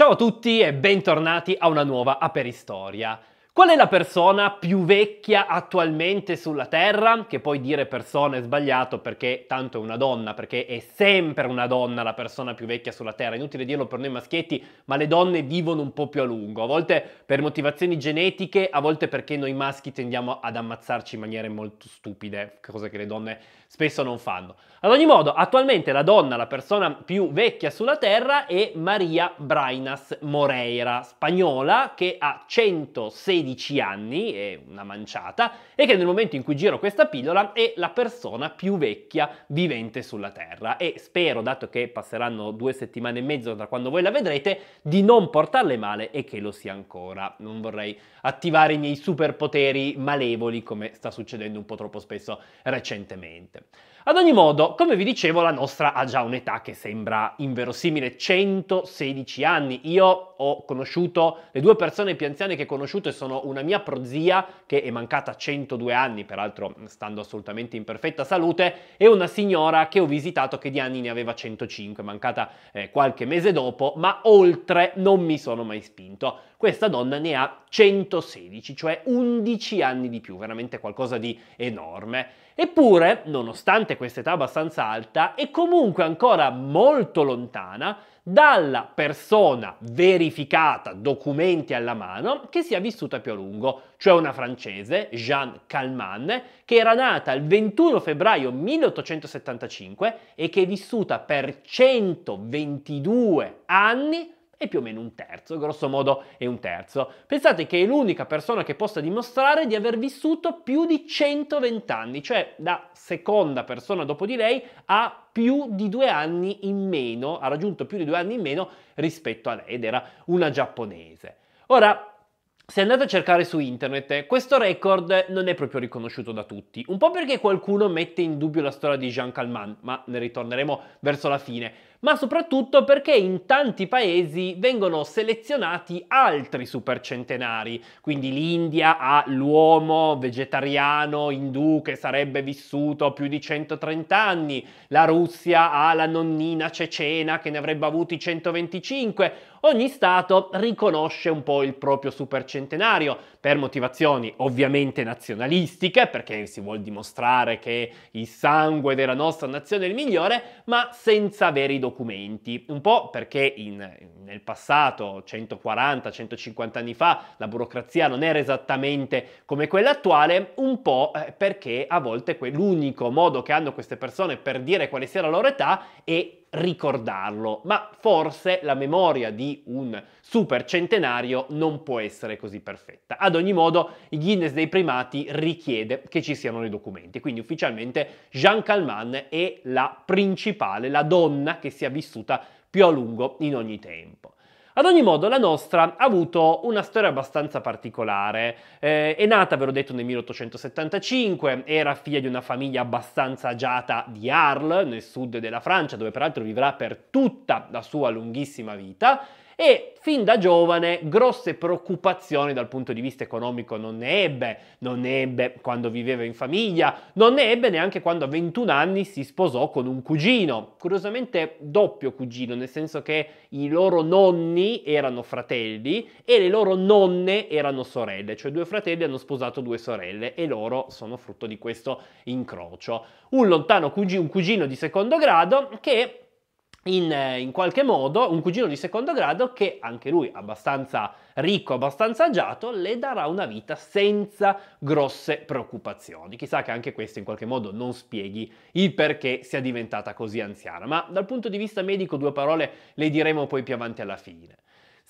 Ciao a tutti e bentornati a una nuova Aperistoria. Qual è la persona più vecchia attualmente sulla Terra? Che poi dire persona è sbagliato perché tanto è una donna, perché è sempre una donna la persona più vecchia sulla Terra. Inutile dirlo per noi maschietti, ma le donne vivono un po' più a lungo, a volte per motivazioni genetiche, a volte perché noi maschi tendiamo ad ammazzarci in maniere molto stupide, cosa che le donne spesso non fanno. Ad ogni modo, attualmente la donna, la persona più vecchia sulla Terra è Maria Brainas Moreira, spagnola che ha 116 anni, è una manciata, e che nel momento in cui giro questa pillola è la persona più vecchia vivente sulla Terra. E spero, dato che passeranno due settimane e mezzo da quando voi la vedrete, di non portarle male e che lo sia ancora. Non vorrei attivare i miei superpoteri malevoli come sta succedendo un po' troppo spesso recentemente sicuramente. Ad ogni modo, come vi dicevo, la nostra ha già un'età che sembra inverosimile, 116 anni. Io ho conosciuto le due persone più anziane che ho conosciuto sono una mia prozia che è mancata 102 anni, peraltro stando assolutamente in perfetta salute, e una signora che ho visitato che di anni ne aveva 105, mancata eh, qualche mese dopo, ma oltre non mi sono mai spinto questa donna ne ha 116, cioè 11 anni di più, veramente qualcosa di enorme. Eppure, nonostante questa età abbastanza alta, è comunque ancora molto lontana dalla persona verificata, documenti alla mano, che si è vissuta più a lungo, cioè una francese, Jeanne Calman, che era nata il 21 febbraio 1875 e che è vissuta per 122 anni è più o meno un terzo, grosso modo è un terzo. Pensate che è l'unica persona che possa dimostrare di aver vissuto più di 120 anni, cioè la seconda persona dopo di lei ha più di due anni in meno, ha raggiunto più di due anni in meno rispetto a lei ed era una giapponese. Ora, se andate a cercare su internet, questo record non è proprio riconosciuto da tutti, un po' perché qualcuno mette in dubbio la storia di Jean Calman, ma ne ritorneremo verso la fine ma soprattutto perché in tanti paesi vengono selezionati altri supercentenari, quindi l'India ha l'uomo vegetariano indù che sarebbe vissuto più di 130 anni, la Russia ha la nonnina cecena che ne avrebbe avuti 125, ogni stato riconosce un po' il proprio supercentenario, per motivazioni ovviamente nazionalistiche, perché si vuol dimostrare che il sangue della nostra nazione è il migliore, ma senza veri documenti. Un po' perché in, nel passato, 140-150 anni fa, la burocrazia non era esattamente come quella attuale, un po' eh, perché a volte l'unico modo che hanno queste persone per dire quale sia la loro età è ricordarlo, ma forse la memoria di un super centenario non può essere così perfetta. Ad ogni modo, il Guinness dei primati richiede che ci siano i documenti, quindi ufficialmente Jean Calman è la principale, la donna che si è vissuta più a lungo in ogni tempo. Ad ogni modo, la nostra ha avuto una storia abbastanza particolare. Eh, è nata, ve l'ho detto, nel 1875, era figlia di una famiglia abbastanza agiata di Arles, nel sud della Francia, dove peraltro vivrà per tutta la sua lunghissima vita e fin da giovane grosse preoccupazioni dal punto di vista economico non ne ebbe, non ne ebbe quando viveva in famiglia, non ne ebbe neanche quando a 21 anni si sposò con un cugino, curiosamente doppio cugino, nel senso che i loro nonni erano fratelli e le loro nonne erano sorelle, cioè due fratelli hanno sposato due sorelle e loro sono frutto di questo incrocio. Un lontano cugino, un cugino di secondo grado che in, eh, in, qualche modo un cugino di secondo grado che anche lui abbastanza ricco, abbastanza agiato, le darà una vita senza grosse preoccupazioni. Chissà che anche questo in qualche modo non spieghi il perché sia diventata così anziana, ma dal punto di vista medico due parole le diremo poi più avanti alla fine.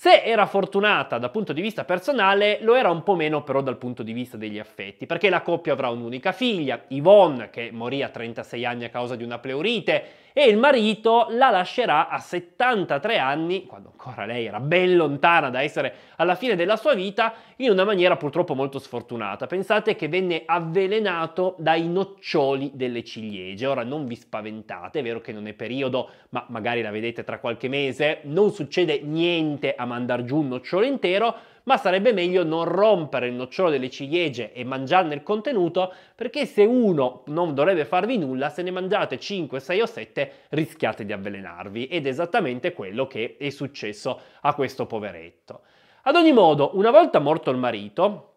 Se era fortunata dal punto di vista personale, lo era un po' meno però dal punto di vista degli affetti, perché la coppia avrà un'unica figlia, Yvonne, che morì a 36 anni a causa di una pleurite, e il marito la lascerà a 73 anni, quando ancora lei era ben lontana da essere alla fine della sua vita, in una maniera purtroppo molto sfortunata. Pensate che venne avvelenato dai noccioli delle ciliegie. Ora non vi spaventate, è vero che non è periodo, ma magari la vedete tra qualche mese, non succede niente a mandar giù un nocciolo intero, ma sarebbe meglio non rompere il nocciolo delle ciliegie e mangiarne il contenuto, perché se uno non dovrebbe farvi nulla, se ne mangiate 5, 6 o 7 rischiate di avvelenarvi ed è esattamente quello che è successo a questo poveretto. Ad ogni modo, una volta morto il marito,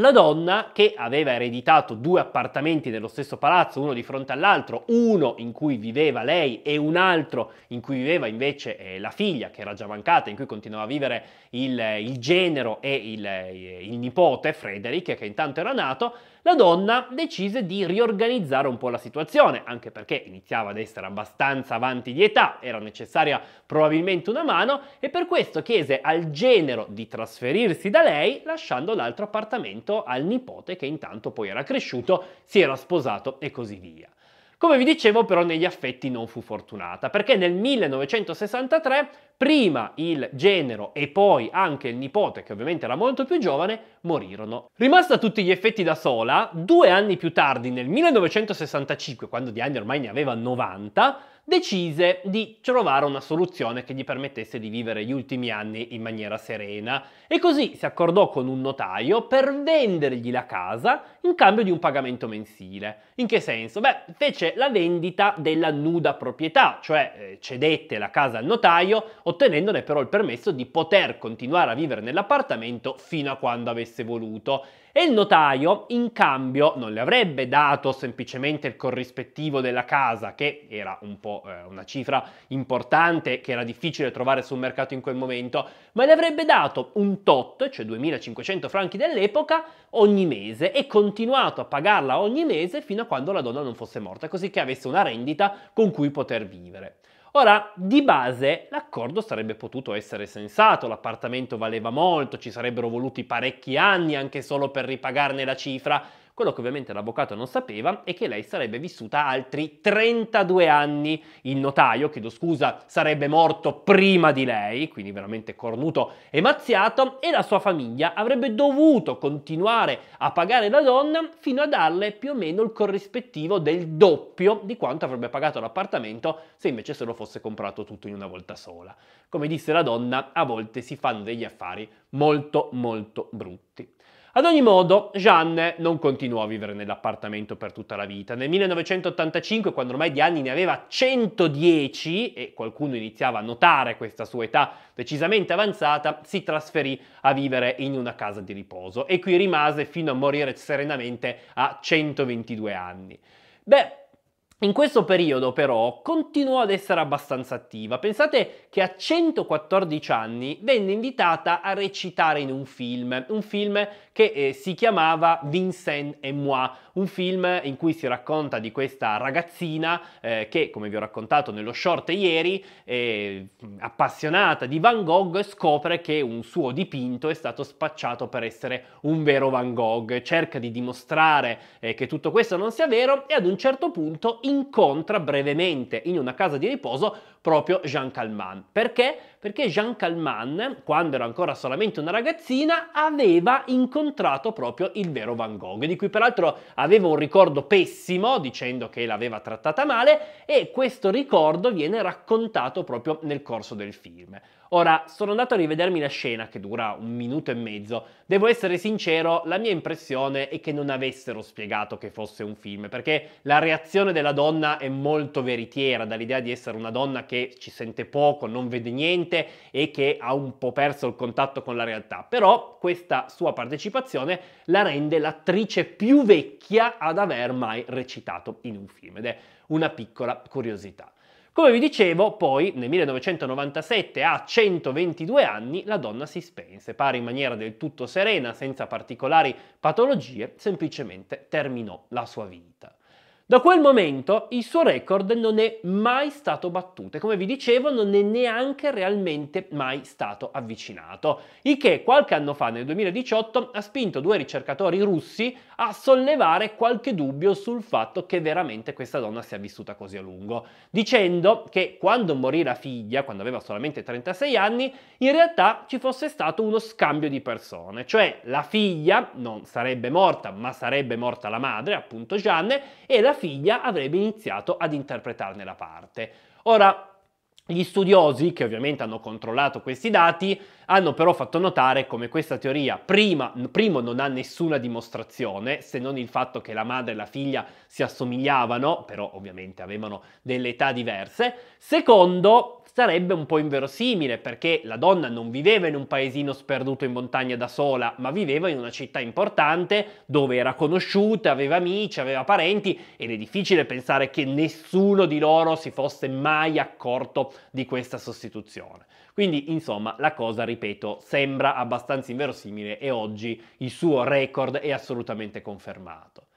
la donna, che aveva ereditato due appartamenti dello stesso palazzo, uno di fronte all'altro, uno in cui viveva lei e un altro in cui viveva invece eh, la figlia, che era già mancata, in cui continuava a vivere il, il genero e il, il nipote, Frederick, che intanto era nato, la donna decise di riorganizzare un po' la situazione, anche perché iniziava ad essere abbastanza avanti di età, era necessaria probabilmente una mano e per questo chiese al genero di trasferirsi da lei lasciando l'altro appartamento al nipote che intanto poi era cresciuto, si era sposato e così via. Come vi dicevo però negli affetti non fu fortunata, perché nel 1963 prima il genero e poi anche il nipote, che ovviamente era molto più giovane, morirono. Rimasta a tutti gli effetti da sola, due anni più tardi, nel 1965, quando di ormai ne aveva 90, decise di trovare una soluzione che gli permettesse di vivere gli ultimi anni in maniera serena e così si accordò con un notaio per vendergli la casa in cambio di un pagamento mensile. In che senso? Beh, fece la vendita della nuda proprietà, cioè eh, cedette la casa al notaio, ottenendone però il permesso di poter continuare a vivere nell'appartamento fino a quando avesse voluto e il notaio in cambio non le avrebbe dato semplicemente il corrispettivo della casa, che era un po' eh, una cifra importante che era difficile trovare sul mercato in quel momento, ma le avrebbe dato un tot, cioè 2500 franchi dell'epoca, ogni mese e continuato a pagarla ogni mese fino a quando la donna non fosse morta, così che avesse una rendita con cui poter vivere. Ora, di base l'accordo sarebbe potuto essere sensato, l'appartamento valeva molto, ci sarebbero voluti parecchi anni anche solo per ripagarne la cifra, quello che ovviamente l'avvocato non sapeva è che lei sarebbe vissuta altri 32 anni. Il notaio, chiedo scusa, sarebbe morto prima di lei, quindi veramente cornuto e mazziato, e la sua famiglia avrebbe dovuto continuare a pagare la donna fino a darle più o meno il corrispettivo del doppio di quanto avrebbe pagato l'appartamento se invece se lo fosse comprato tutto in una volta sola. Come disse la donna, a volte si fanno degli affari molto molto brutti. Ad ogni modo, Jeanne non continuò a vivere nell'appartamento per tutta la vita. Nel 1985, quando ormai di anni ne aveva 110 e qualcuno iniziava a notare questa sua età decisamente avanzata, si trasferì a vivere in una casa di riposo e qui rimase fino a morire serenamente a 122 anni. Beh, in questo periodo però continuò ad essere abbastanza attiva. Pensate che a 114 anni venne invitata a recitare in un film, un film che eh, si chiamava Vincent et moi, un film in cui si racconta di questa ragazzina eh, che, come vi ho raccontato nello short ieri, eh, appassionata di Van Gogh, scopre che un suo dipinto è stato spacciato per essere un vero Van Gogh, cerca di dimostrare eh, che tutto questo non sia vero e ad un certo punto incontra brevemente in una casa di riposo proprio Jean Calman. Perché? Perché Jean Calman, quando era ancora solamente una ragazzina, aveva incontrato proprio il vero Van Gogh, di cui peraltro aveva un ricordo pessimo, dicendo che l'aveva trattata male, e questo ricordo viene raccontato proprio nel corso del film. Ora, sono andato a rivedermi la scena, che dura un minuto e mezzo. Devo essere sincero, la mia impressione è che non avessero spiegato che fosse un film, perché la reazione della donna è molto veritiera, dall'idea di essere una donna che ci sente poco, non vede niente e che ha un po' perso il contatto con la realtà. Però questa sua partecipazione la rende l'attrice più vecchia ad aver mai recitato in un film, ed è una piccola curiosità. Come vi dicevo, poi nel 1997, a 122 anni, la donna si spense, pare in maniera del tutto serena, senza particolari patologie, semplicemente terminò la sua vita. Da quel momento il suo record non è mai stato battuto e come vi dicevo non è neanche realmente mai stato avvicinato, il che qualche anno fa, nel 2018, ha spinto due ricercatori russi a sollevare qualche dubbio sul fatto che veramente questa donna sia vissuta così a lungo, dicendo che quando morì la figlia, quando aveva solamente 36 anni, in realtà ci fosse stato uno scambio di persone, cioè la figlia non sarebbe morta ma sarebbe morta la madre, appunto Jeanne, e la figlia avrebbe iniziato ad interpretarne la parte. Ora, gli studiosi, che ovviamente hanno controllato questi dati, hanno però fatto notare come questa teoria, prima, primo, non ha nessuna dimostrazione, se non il fatto che la madre e la figlia si assomigliavano, però ovviamente avevano delle età diverse, secondo, sarebbe un po' inverosimile perché la donna non viveva in un paesino sperduto in montagna da sola, ma viveva in una città importante dove era conosciuta, aveva amici, aveva parenti ed è difficile pensare che nessuno di loro si fosse mai accorto di questa sostituzione. Quindi insomma la cosa, ripeto, sembra abbastanza inverosimile e oggi il suo record è assolutamente confermato.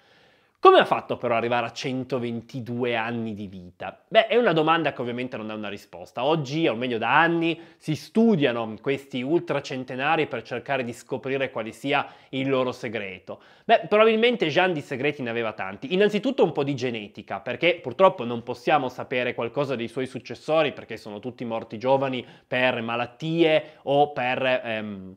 Come ha fatto però arrivare a 122 anni di vita? Beh, è una domanda che ovviamente non ha una risposta. Oggi, o meglio da anni, si studiano questi ultracentenari per cercare di scoprire quale sia il loro segreto. Beh, probabilmente Jean di segreti ne aveva tanti. Innanzitutto un po' di genetica, perché purtroppo non possiamo sapere qualcosa dei suoi successori perché sono tutti morti giovani per malattie o per... Ehm,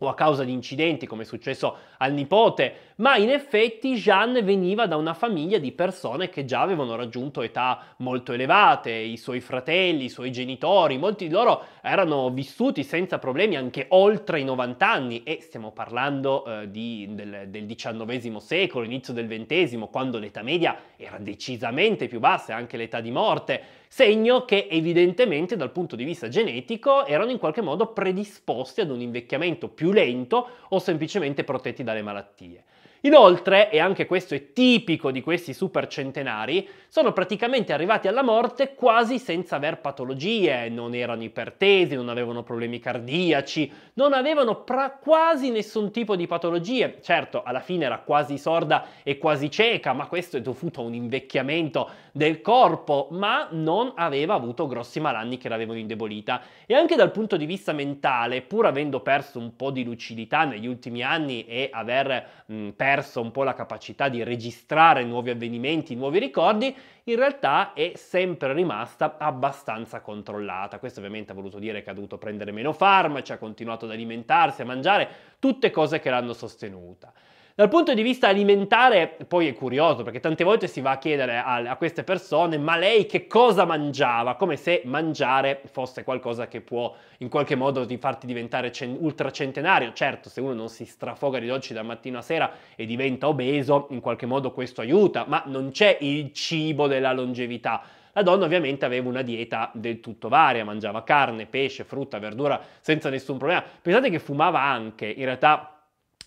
o a causa di incidenti come è successo al nipote, ma in effetti Jeanne veniva da una famiglia di persone che già avevano raggiunto età molto elevate, i suoi fratelli, i suoi genitori, molti di loro erano vissuti senza problemi anche oltre i 90 anni e stiamo parlando eh, di, del, del XIX secolo, inizio del XX, quando l'età media era decisamente più bassa, anche l'età di morte segno che evidentemente dal punto di vista genetico erano in qualche modo predisposti ad un invecchiamento più lento o semplicemente protetti dalle malattie. Inoltre, e anche questo è tipico di questi supercentenari, sono praticamente arrivati alla morte quasi senza aver patologie, non erano ipertesi, non avevano problemi cardiaci, non avevano pra- quasi nessun tipo di patologie. Certo, alla fine era quasi sorda e quasi cieca, ma questo è dovuto a un invecchiamento del corpo, ma non aveva avuto grossi malanni che l'avevano indebolita. E anche dal punto di vista mentale, pur avendo perso un po' di lucidità negli ultimi anni e aver mh, perso perso un po' la capacità di registrare nuovi avvenimenti, nuovi ricordi, in realtà è sempre rimasta abbastanza controllata. Questo ovviamente ha voluto dire che ha dovuto prendere meno farmaci, ha continuato ad alimentarsi, a mangiare, tutte cose che l'hanno sostenuta. Dal punto di vista alimentare, poi è curioso perché tante volte si va a chiedere a, a queste persone ma lei che cosa mangiava? Come se mangiare fosse qualcosa che può in qualche modo di farti diventare cen- ultracentenario. Certo, se uno non si strafoga di dolci da mattina a sera e diventa obeso, in qualche modo questo aiuta, ma non c'è il cibo della longevità. La donna ovviamente aveva una dieta del tutto varia, mangiava carne, pesce, frutta, verdura senza nessun problema. Pensate che fumava anche, in realtà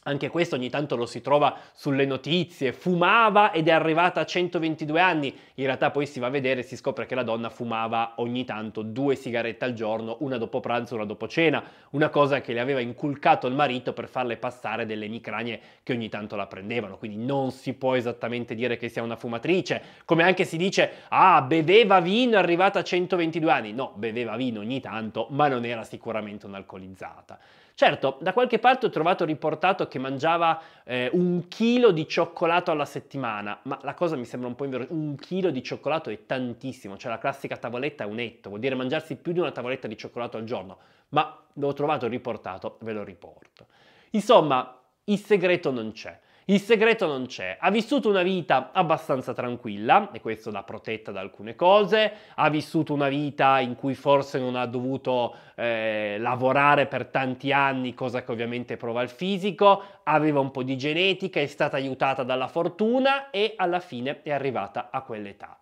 anche questo ogni tanto lo si trova sulle notizie, fumava ed è arrivata a 122 anni, in realtà poi si va a vedere e si scopre che la donna fumava ogni tanto due sigarette al giorno, una dopo pranzo una dopo cena, una cosa che le aveva inculcato il marito per farle passare delle emicranie che ogni tanto la prendevano, quindi non si può esattamente dire che sia una fumatrice, come anche si dice ah beveva vino è arrivata a 122 anni, no beveva vino ogni tanto ma non era sicuramente un'alcolizzata. Certo, da qualche parte ho trovato riportato che mangiava eh, un chilo di cioccolato alla settimana, ma la cosa mi sembra un po' inverosimile. Un chilo di cioccolato è tantissimo, cioè la classica tavoletta è un etto, vuol dire mangiarsi più di una tavoletta di cioccolato al giorno, ma l'ho trovato riportato, ve lo riporto. Insomma, il segreto non c'è. Il segreto non c'è, ha vissuto una vita abbastanza tranquilla, e questo l'ha protetta da alcune cose, ha vissuto una vita in cui forse non ha dovuto eh, lavorare per tanti anni, cosa che ovviamente prova il fisico, aveva un po' di genetica, è stata aiutata dalla fortuna e alla fine è arrivata a quell'età.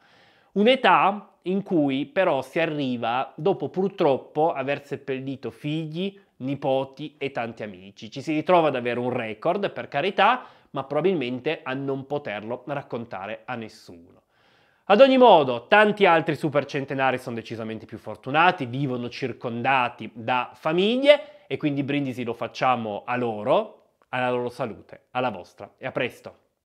Un'età in cui però si arriva dopo purtroppo aver seppellito figli, nipoti e tanti amici. Ci si ritrova ad avere un record, per carità, ma probabilmente a non poterlo raccontare a nessuno. Ad ogni modo, tanti altri supercentenari sono decisamente più fortunati, vivono circondati da famiglie e quindi Brindisi lo facciamo a loro, alla loro salute, alla vostra. E a presto!